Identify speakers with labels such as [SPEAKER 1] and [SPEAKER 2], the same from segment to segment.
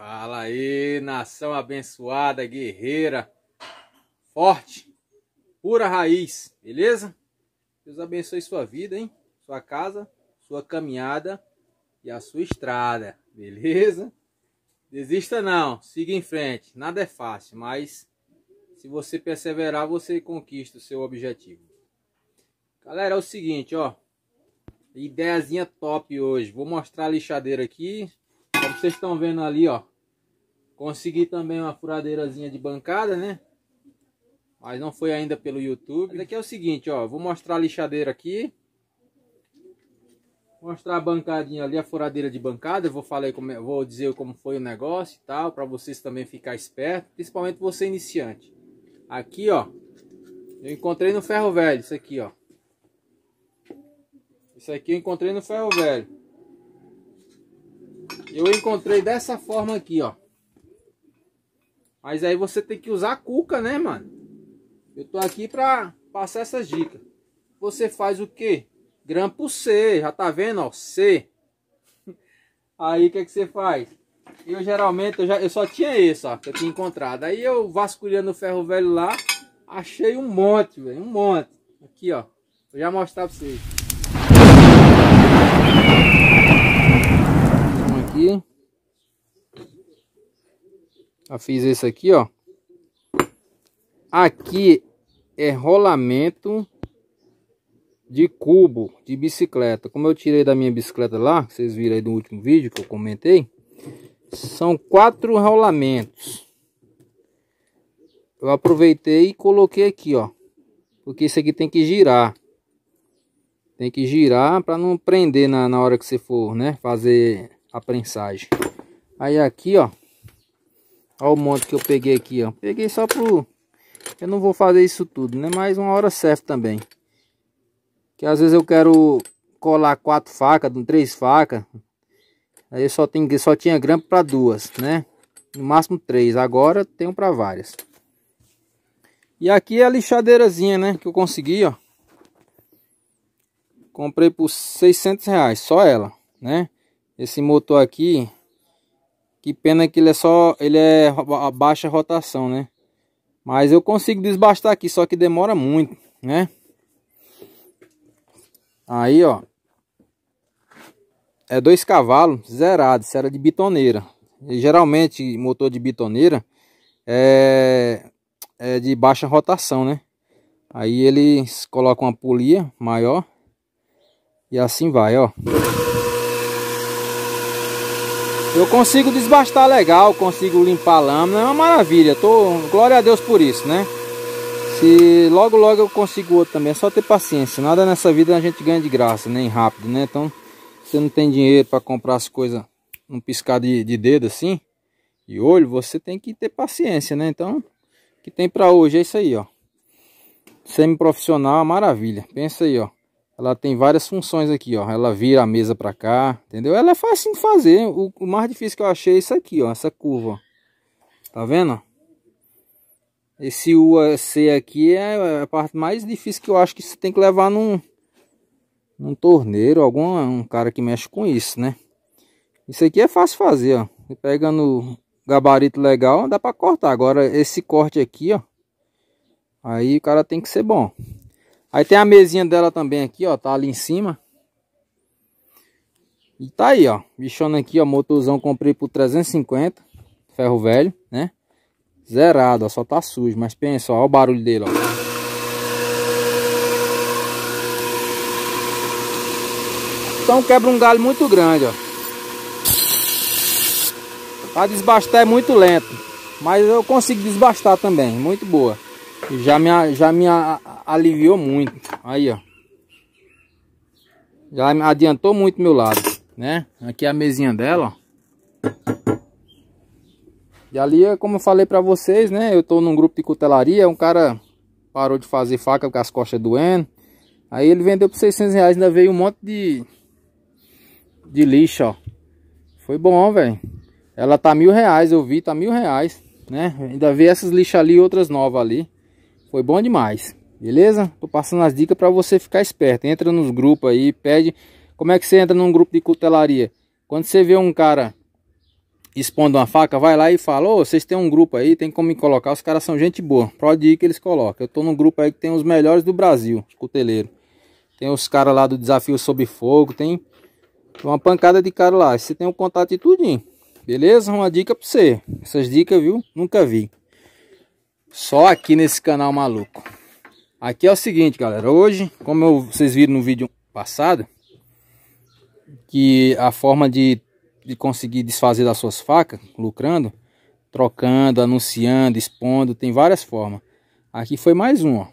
[SPEAKER 1] Fala aí, nação abençoada, guerreira, forte, pura raiz, beleza? Deus abençoe sua vida, hein? Sua casa, sua caminhada e a sua estrada, beleza? Desista não, siga em frente. Nada é fácil, mas se você perseverar, você conquista o seu objetivo. Galera, é o seguinte, ó. Ideiazinha top hoje. Vou mostrar a lixadeira aqui vocês estão vendo ali, ó. Consegui também uma furadeirazinha de bancada, né? Mas não foi ainda pelo YouTube. Mas aqui é o seguinte, ó. Vou mostrar a lixadeira aqui. Mostrar a bancadinha ali, a furadeira de bancada. Eu vou, falar como, é, vou dizer como foi o negócio e tal. Pra vocês também ficar esperto. Principalmente você iniciante. Aqui, ó. Eu encontrei no ferro velho isso aqui, ó. Isso aqui eu encontrei no ferro velho. Eu encontrei dessa forma aqui, ó. Mas aí você tem que usar a cuca, né, mano? Eu tô aqui pra passar essas dicas. Você faz o quê? Grampo C, já tá vendo, ó, C. Aí o que, é que você faz? Eu geralmente, eu, já, eu só tinha esse, ó, que eu tinha encontrado. Aí eu vasculhando o ferro velho lá, achei um monte, velho, um monte. Aqui, ó, vou já mostrar pra vocês. Já fiz esse aqui, ó. Aqui é rolamento de cubo de bicicleta. Como eu tirei da minha bicicleta lá, vocês viram aí do último vídeo que eu comentei, são quatro rolamentos. Eu aproveitei e coloquei aqui, ó. Porque isso aqui tem que girar. Tem que girar para não prender na, na hora que você for, né? Fazer a prensagem. Aí aqui, ó. o monte que eu peguei aqui, ó. Peguei só pro... Eu não vou fazer isso tudo, né? Mas uma hora serve também. Que às vezes eu quero colar quatro facas, três facas. Aí só, tem, só tinha grampo para duas, né? No máximo três. Agora tenho para várias. E aqui é a lixadeirazinha, né? Que eu consegui, ó. Comprei por 600 reais, só ela, né? Esse motor aqui, que pena que ele é só, ele é a baixa rotação, né? Mas eu consigo desbastar aqui, só que demora muito, né? Aí, ó. É dois cavalos zerados, era de bitoneira. E, geralmente, motor de bitoneira é, é de baixa rotação, né? Aí eles colocam uma polia maior. E assim vai, ó. Eu consigo desbastar legal, consigo limpar a lâmina, é uma maravilha. Tô, glória a Deus por isso, né? Se logo logo eu consigo outro também, é só ter paciência. Nada nessa vida a gente ganha de graça, nem rápido, né? Então, você não tem dinheiro para comprar as coisas num piscar de, de dedo assim, e olho, você tem que ter paciência, né? Então, que tem para hoje é isso aí, ó. Semi profissional, maravilha. Pensa aí, ó. Ela tem várias funções aqui, ó. Ela vira a mesa para cá, entendeu? Ela é fácil de fazer. O, o, mais difícil que eu achei é isso aqui, ó. Essa curva, Tá vendo? Esse UAC aqui é a parte mais difícil que eu acho que você tem que levar num, num torneiro, algum um cara que mexe com isso, né? Isso aqui é fácil fazer, ó. Você pega no gabarito legal, dá pra cortar. Agora, esse corte aqui, ó. Aí o cara tem que ser bom. Aí tem a mesinha dela também aqui, ó. Tá ali em cima. E tá aí, ó. Bichona aqui, ó. Motorzão comprei por 350. Ferro velho, né? Zerado, ó. Só tá sujo. Mas pensa, ó. ó o barulho dele, ó. Então quebra um galho muito grande, ó. Pra desbastar é muito lento. Mas eu consigo desbastar também. Muito boa. Já me, já me aliviou muito. Aí, ó. Já adiantou muito meu lado, né? Aqui é a mesinha dela, ó. E ali, é como eu falei pra vocês, né? Eu tô num grupo de cutelaria, um cara parou de fazer faca com as costas doendo. Aí ele vendeu por 600 reais, ainda veio um monte de, de lixo, ó. Foi bom, velho. Ela tá mil reais, eu vi, tá mil reais, né? Ainda veio essas lixas ali e outras novas ali. Foi bom demais. Beleza? Tô passando as dicas para você ficar esperto. Entra nos grupos aí, pede. Como é que você entra num grupo de cutelaria? Quando você vê um cara expondo uma faca, vai lá e fala: Ô, oh, vocês têm um grupo aí, tem como me colocar. Os caras são gente boa. de ir que eles colocam. Eu tô num grupo aí que tem os melhores do Brasil, cuteleiro. Tem os caras lá do Desafio Sob Fogo, tem uma pancada de cara lá. Você tem o um contato e tudinho. Beleza? Uma dica pra você. Essas dicas, viu? Nunca vi. Só aqui nesse canal maluco. Aqui é o seguinte, galera. Hoje, como eu, vocês viram no vídeo passado, que a forma de, de conseguir desfazer das suas facas, lucrando, trocando, anunciando, expondo, tem várias formas. Aqui foi mais uma,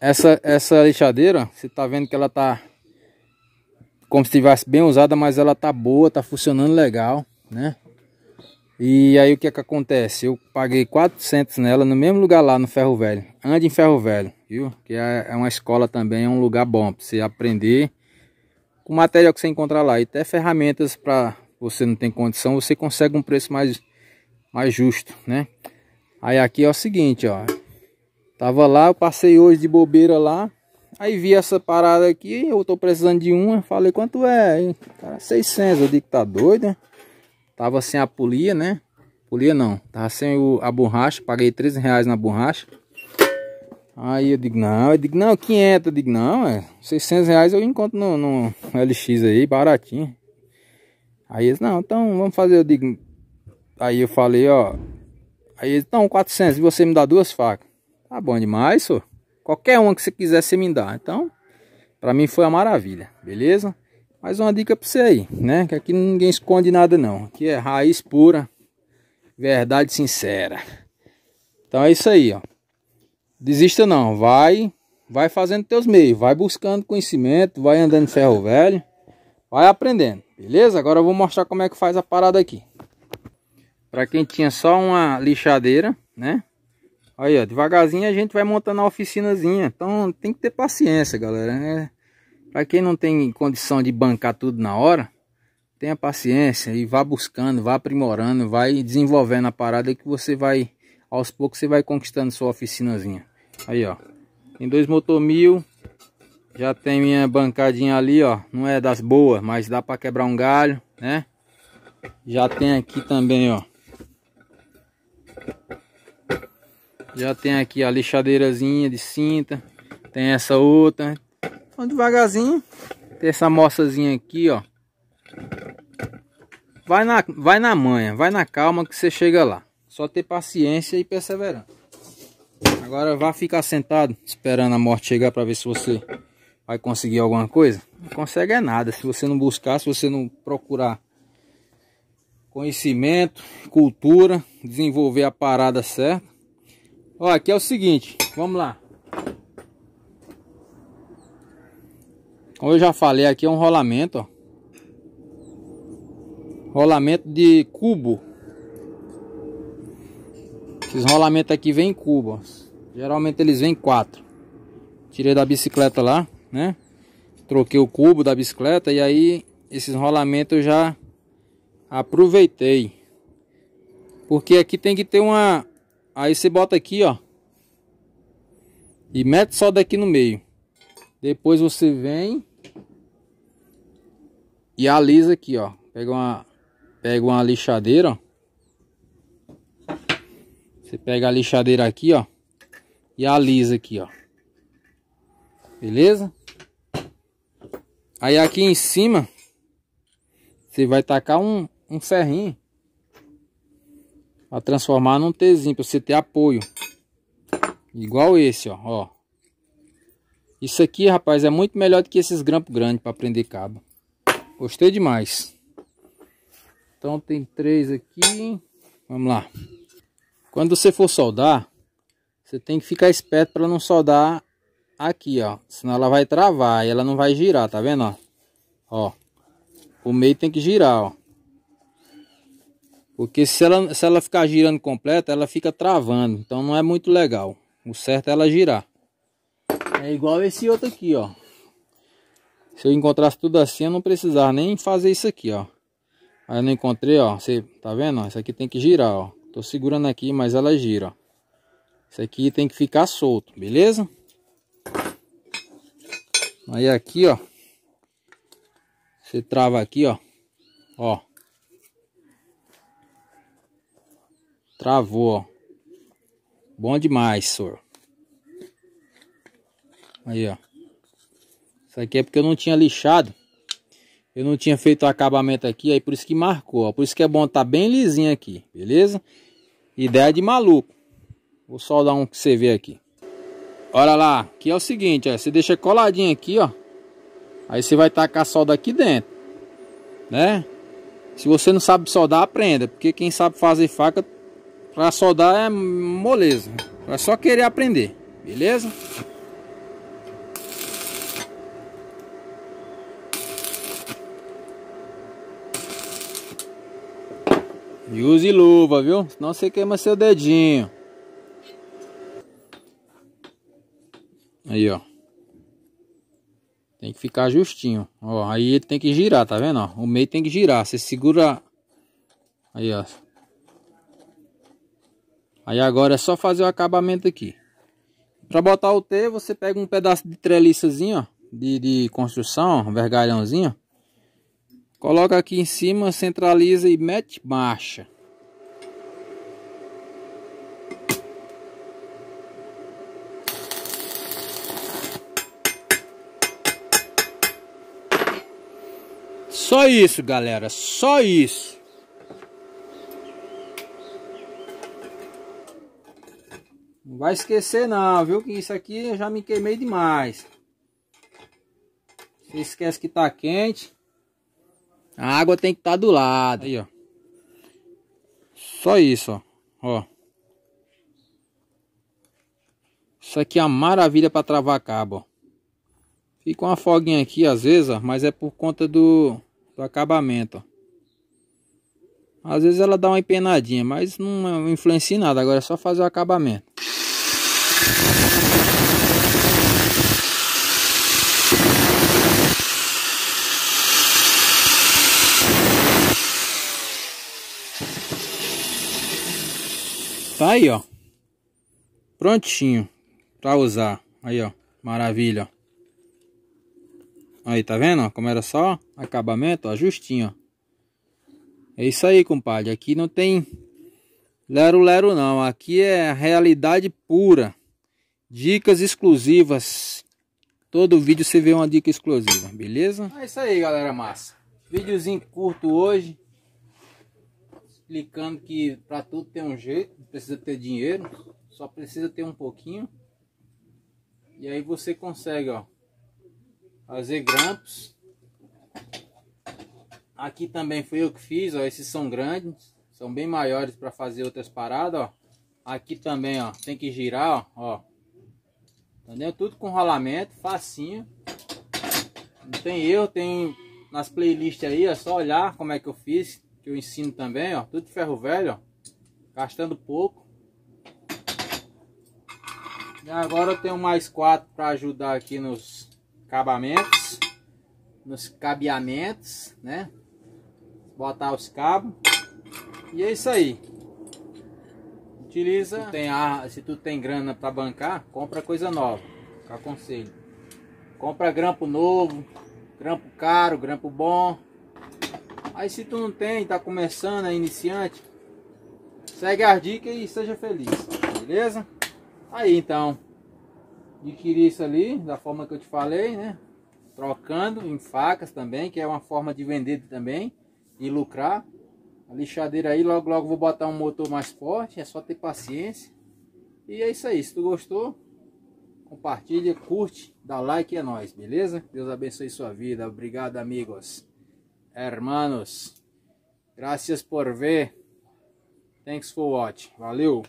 [SPEAKER 1] Essa, essa lixadeira, você tá vendo que ela tá como se tivesse bem usada, mas ela tá boa, tá funcionando legal, né? E aí o que é que acontece? Eu paguei 400 nela no mesmo lugar lá no Ferro Velho. Ande em Ferro Velho, viu? Que é, é uma escola também, é um lugar bom para você aprender com material que você encontrar lá. E até ferramentas para você não tem condição, você consegue um preço mais, mais justo, né? Aí aqui é o seguinte, ó. Tava lá, eu passei hoje de bobeira lá. Aí vi essa parada aqui, eu tô precisando de uma. Falei, quanto é? Cara, 600. Eu digo, tá doido, né? Tava sem a polia, né? Polia não. Tava sem o, a borracha. Paguei 13 reais na borracha. Aí eu digo, não. Eu digo, não, 500. Eu digo, não, é 600 reais eu encontro no, no LX aí, baratinho. Aí eles, não, então vamos fazer. Eu digo, aí eu falei, ó. Aí eles, então 400 e você me dá duas facas. Tá bom demais, senhor. Qualquer uma que você quiser, você me dá. Então, pra mim foi uma maravilha, beleza? Mas uma dica para você aí, né? Que aqui ninguém esconde nada não. Aqui é raiz pura, verdade sincera. Então é isso aí, ó. Desista não, vai, vai fazendo teus meios, vai buscando conhecimento, vai andando ferro velho, vai aprendendo, beleza? Agora eu vou mostrar como é que faz a parada aqui. Para quem tinha só uma lixadeira, né? Aí, ó, devagarzinho a gente vai montando a oficinazinha. Então tem que ter paciência, galera, né? Para quem não tem condição de bancar tudo na hora, tenha paciência e vá buscando, vá aprimorando, vai desenvolvendo a parada que você vai, aos poucos você vai conquistando sua oficinazinha. Aí, ó. Tem dois motor mil. Já tem minha bancadinha ali, ó. Não é das boas, mas dá para quebrar um galho, né? Já tem aqui também, ó. Já tem aqui a lixadeirazinha de cinta. Tem essa outra. Então devagarzinho. Tem essa moçazinha aqui, ó. Vai na, vai na manha, vai na calma que você chega lá. Só ter paciência e perseverança. Agora vá ficar sentado esperando a morte chegar para ver se você vai conseguir alguma coisa. Não consegue é nada. Se você não buscar, se você não procurar conhecimento, cultura, desenvolver a parada certa. Ó, aqui é o seguinte, vamos lá. Como eu já falei aqui, é um rolamento, ó. Rolamento de cubo. Esses rolamentos aqui vêm em cubo, ó. Geralmente eles vêm quatro. Tirei da bicicleta lá, né? Troquei o cubo da bicicleta e aí esses rolamentos eu já aproveitei. Porque aqui tem que ter uma... Aí você bota aqui, ó. E mete só daqui no meio. Depois você vem e alisa aqui, ó. Pega uma, pega uma lixadeira, ó. Você pega a lixadeira aqui, ó. E alisa aqui, ó. Beleza? Aí aqui em cima, você vai tacar um, um ferrinho. Pra transformar num Tzinho, pra você ter apoio. Igual esse, ó. ó. Isso aqui, rapaz, é muito melhor do que esses grampos grandes para prender cabo. Gostei demais. Então tem três aqui. Vamos lá. Quando você for soldar, você tem que ficar esperto para não soldar aqui, ó. Senão ela vai travar e ela não vai girar, tá vendo, ó? O meio tem que girar, ó. Porque se ela, se ela ficar girando completa, ela fica travando. Então não é muito legal. O certo é ela girar. É igual esse outro aqui, ó. Se eu encontrasse tudo assim, eu não precisava nem fazer isso aqui, ó. Aí eu não encontrei, ó. Você tá vendo? isso aqui tem que girar, ó. Tô segurando aqui, mas ela gira, ó. Isso aqui tem que ficar solto, beleza? Aí aqui, ó. Você trava aqui, ó. Ó. Travou, ó. Bom demais, senhor. Aí, ó. Isso aqui é porque eu não tinha lixado. Eu não tinha feito o acabamento aqui, aí por isso que marcou. Ó. Por isso que é bom tá bem lisinho aqui, beleza? Ideia de maluco. Vou soldar um que você vê aqui. Olha lá, aqui é o seguinte, ó, você deixa coladinho aqui, ó. Aí você vai tacar solda aqui dentro, né? Se você não sabe soldar, aprenda, porque quem sabe fazer faca para soldar é moleza. É só querer aprender, beleza? E use luva, viu? Senão você queima seu dedinho. Aí, ó. Tem que ficar justinho. Ó, aí ele tem que girar, tá vendo? Ó, o meio tem que girar. Você segura... Aí, ó. Aí agora é só fazer o acabamento aqui. Pra botar o T, você pega um pedaço de treliçazinho, ó. De, de construção, um vergalhãozinho. Coloca aqui em cima, centraliza e mete marcha. Só isso, galera, só isso. Não vai esquecer não, viu? Que isso aqui eu já me queimei demais. Você esquece que tá quente. A água tem que estar tá do lado. Aí, ó. Só isso, ó. ó. Isso aqui é uma maravilha para travar cabo, ó. Fica uma foguinha aqui às vezes, ó, mas é por conta do, do acabamento, ó. Às vezes ela dá uma empenadinha, mas não influencia em nada. Agora é só fazer o acabamento. Tá aí, ó. Prontinho para usar. Aí, ó. Maravilha, ó. Aí, tá vendo, ó? Como era só acabamento, ó. Justinho, ó. É isso aí, compadre. Aqui não tem lero lero, não. Aqui é realidade pura. Dicas exclusivas. Todo vídeo você vê uma dica exclusiva, beleza? É isso aí, galera massa. vídeozinho curto hoje explicando que para tudo tem um jeito, não precisa ter dinheiro, só precisa ter um pouquinho. E aí você consegue, ó, fazer grampos. Aqui também foi eu que fiz, ó, esses são grandes, são bem maiores para fazer outras paradas, ó. Aqui também, ó, tem que girar, ó, ó. Entendeu? Tudo com rolamento, facinho. Não tem erro, tem nas playlists aí, é só olhar como é que eu fiz que eu ensino também, ó, tudo de ferro velho, ó, gastando pouco. E agora eu tenho mais quatro para ajudar aqui nos cabamentos, nos cabeamentos, né? Botar os cabos. E é isso aí. Utiliza, se tu tem, ar, se tu tem grana para bancar, compra coisa nova, aconselho. Compra grampo novo, grampo caro, grampo bom Aí se tu não tem, tá começando, é iniciante, segue as dicas e seja feliz, beleza? Aí então, adquirir isso ali, da forma que eu te falei, né? Trocando em facas também, que é uma forma de vender também e lucrar. A lixadeira aí, logo logo vou botar um motor mais forte, é só ter paciência. E é isso aí, se tu gostou, compartilha, curte, dá like, é nóis, beleza? Deus abençoe sua vida, obrigado amigos hermanos. Graças por ver. Thanks for watching. Valeu!